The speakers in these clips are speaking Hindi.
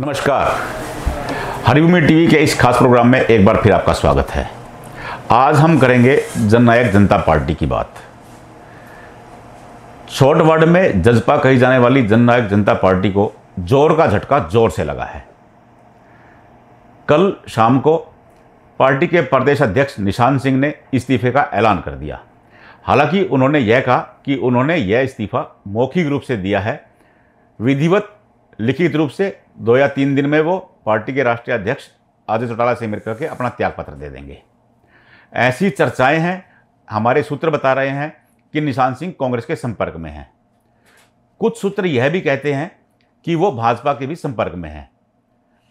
नमस्कार हरिभूमि टीवी के इस खास प्रोग्राम में एक बार फिर आपका स्वागत है आज हम करेंगे जननायक जनता पार्टी की बात छोट वार्ड में जजपा कही जाने वाली जननायक जनता पार्टी को जोर का झटका जोर से लगा है कल शाम को पार्टी के प्रदेश अध्यक्ष निशान सिंह ने इस्तीफे का ऐलान कर दिया हालांकि उन्होंने यह कहा कि उन्होंने यह इस्तीफा मौखिक रूप से दिया है विधिवत लिखित रूप से दो या तीन दिन में वो पार्टी के राष्ट्रीय अध्यक्ष आदित्य चौटाला से मिलकर के अपना त्यागपत्र दे देंगे ऐसी चर्चाएं हैं हमारे सूत्र बता रहे हैं कि निशान सिंह कांग्रेस के संपर्क में हैं कुछ सूत्र यह भी कहते हैं कि वो भाजपा के भी संपर्क में हैं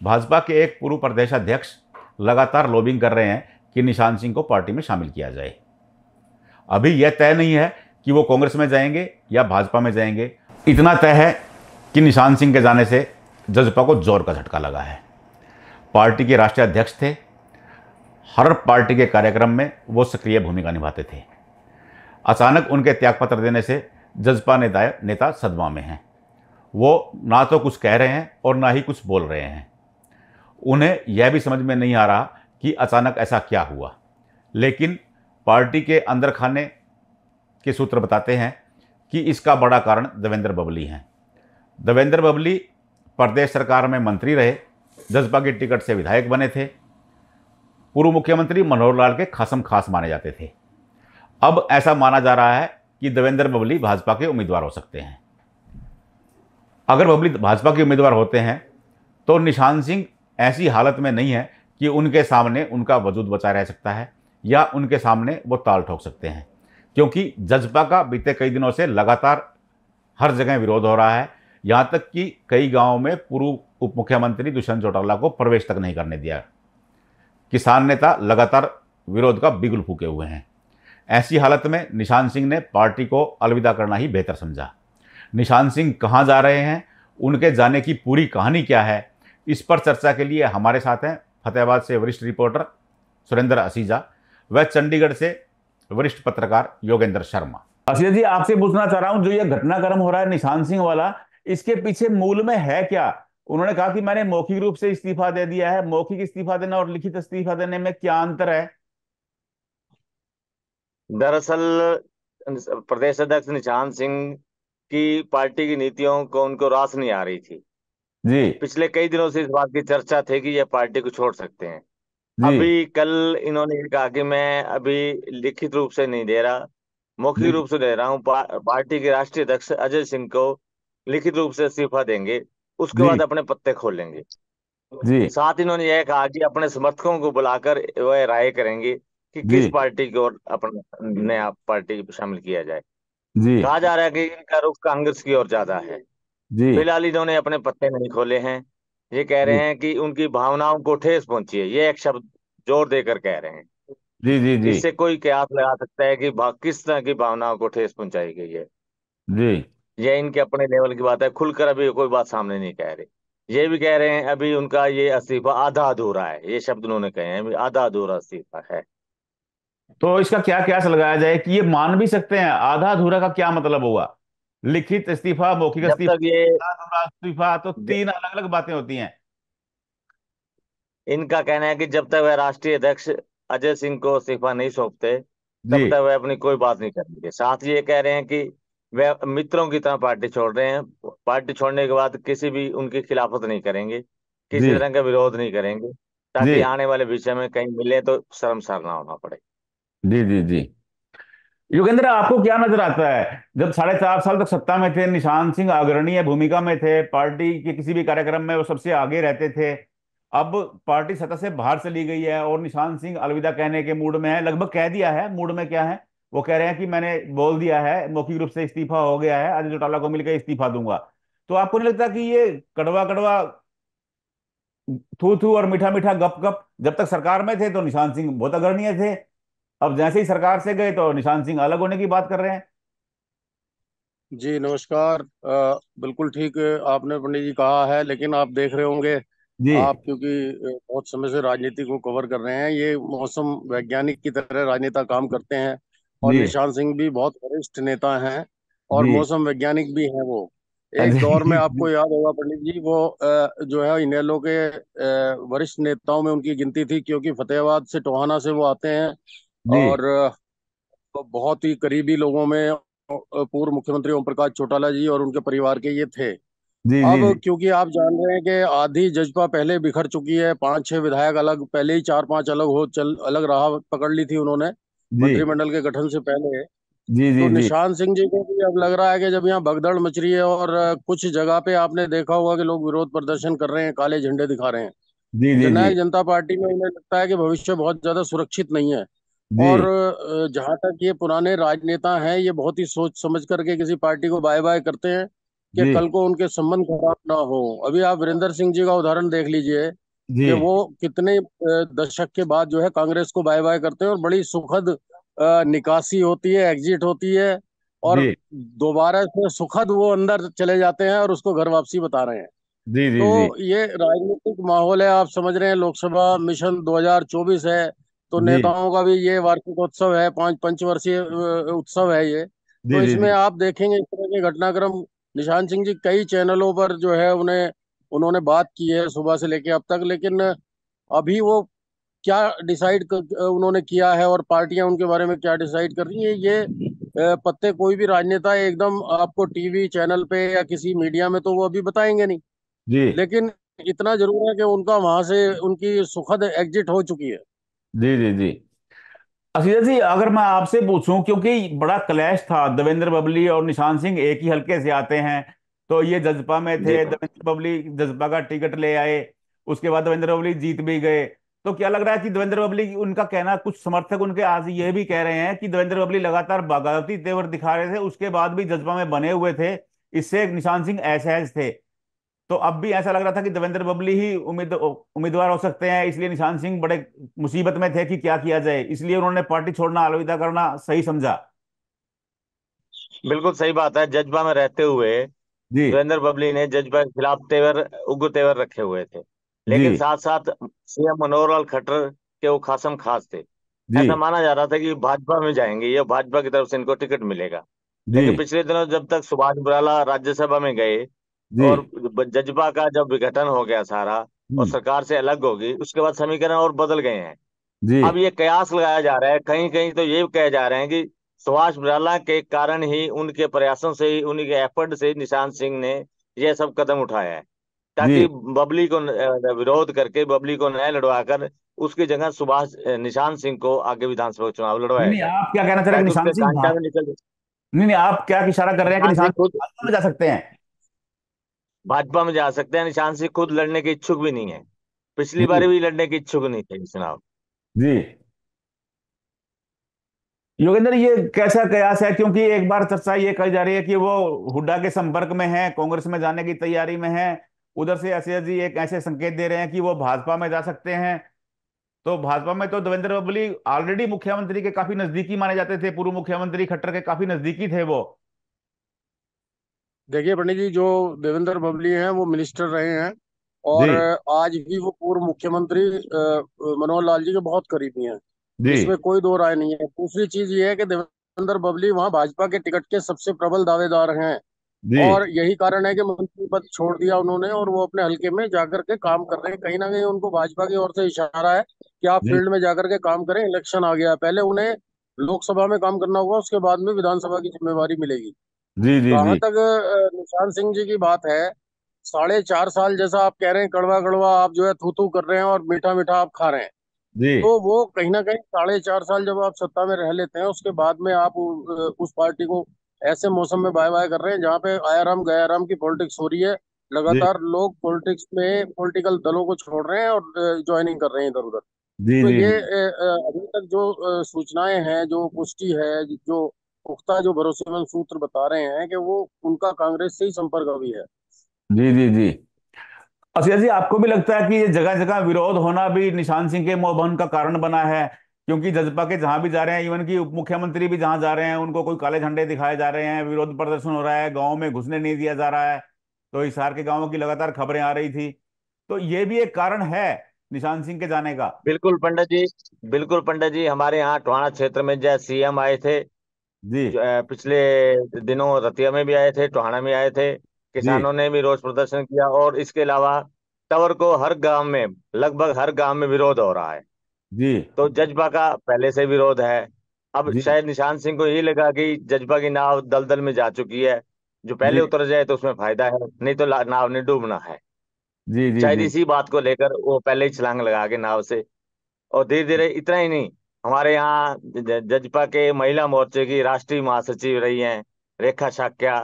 भाजपा के एक पूर्व प्रदेश अध्यक्ष लगातार लॉबिंग कर रहे हैं कि निशान सिंह को पार्टी में शामिल किया जाए अभी यह तय नहीं है कि वो कांग्रेस में जाएंगे या भाजपा में जाएंगे इतना तय है कि निशान सिंह के जाने से जजपा को जोर का झटका लगा है पार्टी के राष्ट्रीय अध्यक्ष थे हर पार्टी के कार्यक्रम में वो सक्रिय भूमिका निभाते थे अचानक उनके त्यागपत्र देने से जजपा नेता नेता सदमा में हैं वो ना तो कुछ कह रहे हैं और ना ही कुछ बोल रहे हैं उन्हें यह भी समझ में नहीं आ रहा कि अचानक ऐसा क्या हुआ लेकिन पार्टी के अंदर खाने के सूत्र बताते हैं कि इसका बड़ा कारण देवेंद्र बबली हैं देवेंद्र बबली प्रदेश सरकार में मंत्री रहे जसपा के टिकट से विधायक बने थे पूर्व मुख्यमंत्री मनोहर लाल के खासम खास माने जाते थे अब ऐसा माना जा रहा है कि देवेंद्र बबली भाजपा के उम्मीदवार हो सकते हैं अगर बबली भाजपा के उम्मीदवार होते हैं तो निशान सिंह ऐसी हालत में नहीं है कि उनके सामने उनका वजूद बचा रह सकता है या उनके सामने वो ताल ठोक सकते हैं क्योंकि जजपा का बीते कई दिनों से लगातार हर जगह विरोध हो रहा है यहाँ तक कि कई गाँव में पूर्व उप मुख्यमंत्री दुष्यंत चौटाला को प्रवेश तक नहीं करने दिया किसान नेता लगातार विरोध का बिगुल फूके हुए हैं ऐसी हालत में निशान सिंह ने पार्टी को अलविदा करना ही बेहतर समझा निशान सिंह कहाँ जा रहे हैं उनके जाने की पूरी कहानी क्या है इस पर चर्चा के लिए हमारे साथ हैं फतेहाबाद से वरिष्ठ रिपोर्टर सुरेंद्र असीजा व चंडीगढ़ से वरिष्ठ पत्रकार योगेंद्र शर्मा असीजा जी आपसे पूछना चाह रहा हूँ जो ये घटनाक्रम हो रहा है निशान सिंह वाला इसके पीछे मूल में है क्या उन्होंने कहा कि मैंने मौखिक रूप से इस्तीफा दे दिया है मौखिक इस्तीफा देना और लिखित इस्तीफा देने में क्या अंतर है दरअसल प्रदेश अध्यक्ष निशान सिंह की पार्टी की नीतियों को उनको रास नहीं आ रही थी जी पिछले कई दिनों से इस बात की चर्चा थी कि यह पार्टी को छोड़ सकते हैं अभी कल इन्होंने कहा कि मैं अभी लिखित रूप से नहीं दे रहा मौखिक रूप से दे रहा हूँ पा, पार्टी के राष्ट्रीय अध्यक्ष अजय सिंह को लिखित रूप से इस्तीफा देंगे उसके बाद अपने पत्ते खोलेंगे जी साथ इन्होंने यह कहा कि अपने समर्थकों को बुलाकर वह राय करेंगे कि किस पार्टी की ओर अपने नया पार्टी शामिल किया जाए जी कहा जा रहा है कि इनका रुख कांग्रेस की ओर ज्यादा है जी फिलहाल इन्होंने अपने पत्ते नहीं खोले हैं ये कह रहे हैं कि उनकी भावनाओं को ठेस पहुंची है ये एक शब्द जोर देकर कह रहे हैं जी जी जी इससे कोई क्या लगा सकता है कि किस तरह की भावनाओं को ठेस पहुंचाई गई है जी ये इनके अपने लेवल की बात है खुलकर अभी कोई बात सामने नहीं कह रहे ये भी कह रहे हैं अभी उनका ये इस्तीफा आधा अधूरा है ये शब्द उन्होंने कहे हैं आधा अधूरा इस्तीफा है तो इसका क्या क्या लगाया जाए कि ये मान भी सकते हैं आधा अधूरा का क्या मतलब हुआ लिखित इस्तीफा मौखिक इस्तीफा इस्तीफा तो तीन अलग अलग बातें होती हैं इनका कहना है कि जब तक वह राष्ट्रीय अध्यक्ष अजय सिंह को इस्तीफा नहीं सौंपते तब तक वह अपनी कोई बात नहीं करेंगे साथ ये कह रहे हैं कि वे मित्रों की तरह पार्टी छोड़ रहे हैं पार्टी छोड़ने के बाद किसी भी उनकी खिलाफत नहीं करेंगे किसी तरह का विरोध नहीं करेंगे ताकि आने वाले विषय में कहीं मिले तो शर्मसार ना होना पड़े जी जी जी योगेंद्र आपको क्या नजर आता है जब साढ़े चार साल तक सत्ता में थे निशान सिंह अग्रणीय भूमिका में थे पार्टी के किसी भी कार्यक्रम में वो सबसे आगे रहते थे अब पार्टी सत्ता से बाहर चली गई है और निशान सिंह अलविदा कहने के मूड में है लगभग कह दिया है मूड में क्या है वो कह रहे हैं कि मैंने बोल दिया है मौखिक रूप से इस्तीफा हो गया है अजय चौटाला को मिलकर इस्तीफा दूंगा तो आपको नहीं लगता कि ये कड़वा कड़वा थू थू और मीठा मीठा गप गप जब तक सरकार में थे तो निशान सिंह बहुत अग्रणीय थे अब जैसे ही सरकार से गए तो निशान सिंह अलग होने की बात कर रहे हैं जी नमस्कार बिल्कुल ठीक आपने पंडित जी कहा है लेकिन आप देख रहे होंगे जी आप क्योंकि बहुत समय से राजनीति को कवर कर रहे हैं ये मौसम वैज्ञानिक की तरह राजनेता काम करते हैं और निशान सिंह भी बहुत वरिष्ठ नेता हैं और मौसम वैज्ञानिक भी हैं वो एक दौर में आपको याद होगा पंडित जी वो जो है इनेलो के वरिष्ठ नेताओं में उनकी गिनती थी क्योंकि फतेहाबाद से टोहाना से वो आते हैं और बहुत ही करीबी लोगों में पूर्व मुख्यमंत्री ओम प्रकाश चौटाला जी और उनके परिवार के ये थे जी, अब जी, क्योंकि आप जान रहे हैं कि आधी जजपा पहले बिखर चुकी है पांच छह विधायक अलग पहले ही चार पांच अलग हो चल अलग राह पकड़ ली थी उन्होंने मंत्रिमंडल के गठन से पहले जी जी तो निशान सिंह जी को भी अब लग रहा है कि जब यहाँ भगदड़ मच रही है और कुछ जगह पे आपने देखा होगा कि लोग विरोध प्रदर्शन कर रहे हैं काले झंडे दिखा रहे हैं जी जी जनायक जनता पार्टी में उन्हें लगता है कि भविष्य बहुत ज्यादा सुरक्षित नहीं है और जहाँ तक ये पुराने राजनेता हैं ये बहुत ही सोच समझ करके किसी पार्टी को बाय बाय करते हैं कि कल को उनके संबंध खराब ना हो अभी आप वीरेंद्र सिंह जी का उदाहरण देख लीजिए कि वो कितने दशक के बाद जो है कांग्रेस को बाय बाय करते हैं और बड़ी सुखद निकासी होती है एग्जिट होती है और दोबारा से सुखद वो अंदर चले जाते हैं और उसको घर वापसी बता रहे हैं जी जी तो जी। ये राजनीतिक माहौल है आप समझ रहे हैं लोकसभा मिशन 2024 है तो नेताओं का भी ये वार्षिक उत्सव है पांच पंचवर्षीय उत्सव है ये तो इसमें आप देखेंगे इस तरह के घटनाक्रम निशान सिंह जी कई चैनलों पर जो है उन्हें उन्होंने बात की है सुबह से लेके अब तक लेकिन अभी वो क्या डिसाइड उन्होंने किया है और पार्टियां उनके बारे में क्या डिसाइड कर रही है ये पत्ते कोई भी राजनेता एकदम आपको टीवी चैनल पे या किसी मीडिया में तो वो अभी बताएंगे नहीं जी लेकिन इतना जरूर है कि उनका वहां से उनकी सुखद एग्जिट हो चुकी है जी जी जी असीजा जी अगर मैं आपसे पूछूं क्योंकि बड़ा क्लैश था देवेंद्र बबली और निशान सिंह एक ही हल्के से आते हैं तो ये जजपा में थे देवेंद्र बबली जजपा का टिकट ले आए उसके बाद देवेंद्र बबली जीत भी गए तो क्या लग रहा है कि देवेंद्र बबली उनका कहना कुछ समर्थक उनके आज ये भी कह रहे हैं कि देवेंद्र बबली लगातार बागावती तेवर दिखा रहे थे उसके बाद भी जजपा में बने हुए थे इससे निशान सिंह असहज थे तो अब भी ऐसा लग रहा था कि देवेंद्र बबली ही उम्मीद उम्मीदवार हो सकते हैं इसलिए निशान सिंह बड़े मुसीबत में थे कि क्या किया जाए इसलिए उन्होंने पार्टी छोड़ना अलविदा करना सही समझा बिल्कुल सही बात है जजपा में रहते हुए सुरेंद्र बबली ने जज के खिलाफ तेवर उग्र तेवर रखे हुए थे लेकिन साथ साथ सीएम मनोहर लाल खट्टर के वो खासम खास थे ऐसा माना जा रहा था कि भाजपा में जाएंगे या भाजपा की तरफ से इनको टिकट मिलेगा लेकिन पिछले दिनों जब तक सुभाष बराला राज्यसभा में गए और जजपा का जब विघटन हो गया सारा हम्म। और सरकार से अलग होगी उसके बाद समीकरण और बदल गए हैं अब ये कयास लगाया जा रहा है कहीं कहीं तो ये कह जा रहे हैं कि सुभाष बराला के कारण ही उनके प्रयासों से ही उनके एफर्ट से निशान सिंह ने यह सब कदम उठाया है ताकि बबली को विरोध करके बबली को न्याय लड़वाकर उसकी जगह सुभाष निशान सिंह को आगे विधानसभा चुनाव लड़वाए आप क्या कहना चाह रहे सिंह नहीं नहीं आप क्या इशारा कर रहे हैं कि जा सकते हैं भाजपा में जा सकते हैं निशान सिंह खुद लड़ने के इच्छुक भी नहीं है पिछली बार भी लड़ने के इच्छुक नहीं थे चुनाव जी योगेंद्र ये कैसा कयास है क्योंकि एक बार चर्चा ये कही जा रही है कि वो हुड्डा के संपर्क में है कांग्रेस में जाने की तैयारी में है उधर से एस जी एक ऐसे संकेत दे रहे हैं कि वो भाजपा में जा सकते हैं तो भाजपा में तो देवेंद्र बबली ऑलरेडी मुख्यमंत्री के काफी नजदीकी माने जाते थे पूर्व मुख्यमंत्री खट्टर के काफी नजदीकी थे वो देखिए पंडित जी जो देवेंद्र बबली हैं वो मिनिस्टर रहे हैं और आज भी वो पूर्व मुख्यमंत्री मनोहर लाल जी के बहुत करीबी हैं इसमें कोई दो राय नहीं है दूसरी चीज ये है कि देवेंद्र बबली वहाँ भाजपा के टिकट के सबसे प्रबल दावेदार हैं और यही कारण है कि मंत्री पद छोड़ दिया उन्होंने और वो अपने हल्के में जाकर के काम कर रहे हैं कहीं ना कहीं उनको भाजपा की ओर से इशारा है कि आप फील्ड में जाकर के काम करें इलेक्शन आ गया पहले उन्हें लोकसभा में काम करना होगा उसके बाद में विधानसभा की जिम्मेवारी मिलेगी जी जी जहां तक निशान सिंह जी की बात है साढ़े चार साल जैसा आप कह रहे हैं कड़वा कड़वा आप जो है थूथू कर रहे हैं और मीठा मीठा आप खा रहे हैं जी तो वो कहीं ना कहीं साढ़े चार साल जब आप सत्ता में रह लेते हैं उसके बाद में आप उस पार्टी को ऐसे मौसम में बाय बाय कर रहे हैं जहाँ पे आया राम गया राम की पॉलिटिक्स हो रही है लगातार लोग पॉलिटिक्स में पॉलिटिकल दलों को छोड़ रहे हैं और ज्वाइनिंग कर रहे हैं इधर उधर तो ये अभी तक जो सूचनाएं हैं जो पुष्टि है जो पुख्ता जो भरोसेमंद सूत्र बता रहे हैं कि वो उनका कांग्रेस से ही संपर्क अभी है जी जी जी असिया जी आपको भी लगता है कि ये जगह जगह विरोध होना भी निशान सिंह के मोहबन का कारण बना है क्योंकि जजपा के जहां भी जा रहे हैं इवन की उप मुख्यमंत्री भी जहां जा रहे हैं उनको कोई काले झंडे दिखाए जा रहे हैं विरोध प्रदर्शन हो रहा है गाँव में घुसने नहीं दिया जा रहा है तो हिसार के गाँव की लगातार खबरें आ रही थी तो ये भी एक कारण है निशान सिंह के जाने का बिल्कुल पंडित जी बिल्कुल पंडित जी हमारे यहाँ टोहाना क्षेत्र में जय सीएम आए थे जी पिछले दिनों रतिया में भी आए थे टोहाना में आए थे किसानों ने भी रोष प्रदर्शन किया और इसके अलावा टवर को हर गांव में लगभग हर गांव में विरोध हो रहा है जी तो जजबा का पहले से विरोध है अब शायद निशान सिंह को यही लगा कि जजबा की नाव दलदल में जा चुकी है जो पहले उतर जाए तो उसमें फायदा है नहीं तो नाव ने डूबना है जी जी शायद इसी बात को लेकर वो पहले ही छलांग लगा के नाव से और धीरे धीरे इतना ही नहीं हमारे यहाँ जजपा के महिला मोर्चे की राष्ट्रीय महासचिव रही हैं रेखा शाक्या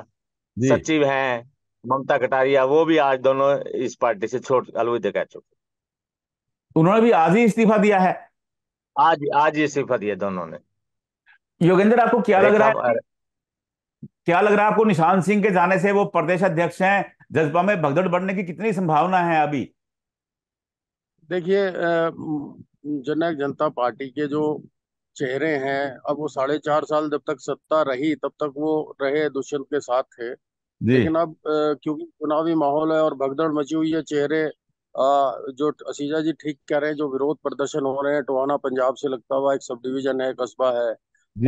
सचिव हैं ममता कटारिया वो भी आज दोनों इस पार्टी से छोड़ अलविदा कह चुके उन्होंने भी आज ही इस्तीफा दिया है आज आज ही इस्तीफा दिया दोनों ने योगेंद्र आपको क्या लग रहा है क्या लग रहा है आपको निशान सिंह के जाने से वो प्रदेश अध्यक्ष हैं जजपा में भगदड़ बढ़ने की कितनी संभावना है अभी देखिए जनक जनता पार्टी के जो चेहरे हैं अब वो साढ़े चार साल जब तक सत्ता रही तब तक वो रहे दुष्यंत के साथ थे जी लेकिन अब क्योंकि चुनावी माहौल है और भगदड़ मची हुई है चेहरे जो असीजा जी ठीक कह रहे हैं जो विरोध प्रदर्शन हो रहे हैं टोहाना पंजाब से लगता हुआ एक सब डिविजन है कस्बा है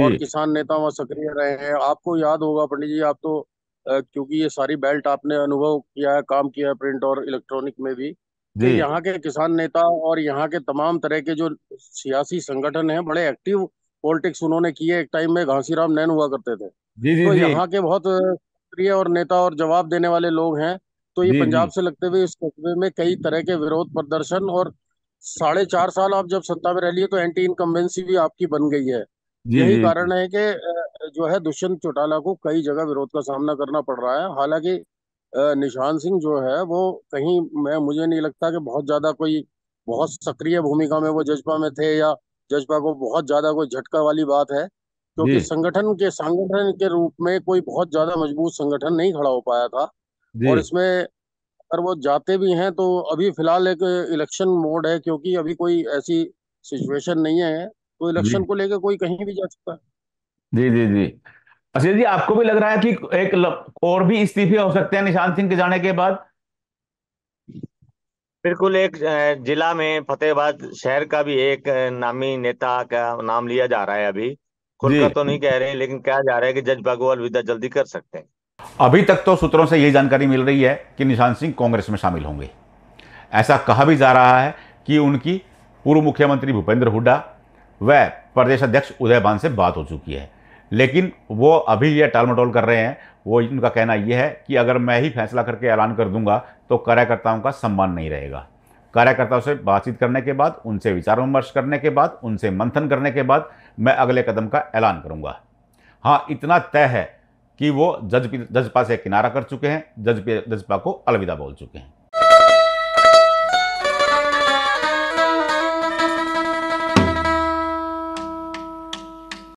और किसान नेता वहाँ सक्रिय रहे हैं आपको याद होगा पंडित जी आप तो क्योंकि ये सारी बेल्ट आपने अनुभव किया है काम किया है प्रिंट और इलेक्ट्रॉनिक में भी तो यहाँ के किसान नेता और यहाँ के तमाम तरह के जो सियासी संगठन है बड़े एक्टिव पॉलिटिक्स उन्होंने किए एक टाइम में घासीराम नैन हुआ करते थे जी जी तो यहाँ के बहुत पार्टी है और नेता और जवाब देने वाले लोग हैं तो ये पंजाब से लगते हुए इस कस्बे में कई तरह के विरोध प्रदर्शन और साढ़े चार साल आप जब सत्ता में रह लिए तो एंटी इनकम्बेंसी भी आपकी बन गई है यही कारण है कि जो है दुष्यंत चौटाला को कई जगह विरोध का सामना करना पड़ रहा है हालांकि निशान सिंह जो है वो कहीं मैं मुझे नहीं लगता कि बहुत ज्यादा कोई बहुत सक्रिय भूमिका में वो जजपा में थे या जजपा को बहुत ज्यादा कोई झटका वाली बात है क्योंकि संगठन के संगठन के रूप में कोई बहुत ज्यादा मजबूत संगठन नहीं खड़ा हो पाया था और इसमें अगर वो जाते भी हैं तो अभी फिलहाल एक इलेक्शन मोड है क्योंकि अभी कोई ऐसी सिचुएशन नहीं है तो इलेक्शन को लेकर कोई कहीं भी जा सकता है जी जी जी असीत जी आपको भी लग रहा है कि एक और भी इस्तीफे हो सकते हैं निशान सिंह के जाने के बाद बिल्कुल एक जिला में फतेहाबाद शहर का भी एक नामी नेता का नाम लिया जा रहा है अभी खुद का तो नहीं कह रहे हैं लेकिन कहा जा रहा है कि जज बागोवाल विदा जल्दी कर सकते हैं अभी तक तो सूत्रों से यही जानकारी मिल रही है कि निशान सिंह कांग्रेस में शामिल होंगे ऐसा कहा भी जा रहा है कि उनकी पूर्व मुख्यमंत्री भूपेंद्र हुड्डा व प्रदेश अध्यक्ष उदयबान से बात हो चुकी है लेकिन वो अभी यह टालमटोल कर रहे हैं वो उनका कहना यह है कि अगर मैं ही फैसला करके ऐलान कर दूंगा तो कार्यकर्ताओं का सम्मान नहीं रहेगा कार्यकर्ताओं से बातचीत करने के बाद उनसे विचार विमर्श करने के बाद उनसे मंथन करने के बाद मैं अगले कदम का ऐलान करूंगा हाँ इतना तय है कि वो जज जजपा से किनारा कर चुके हैं जज जजपा को अलविदा बोल चुके हैं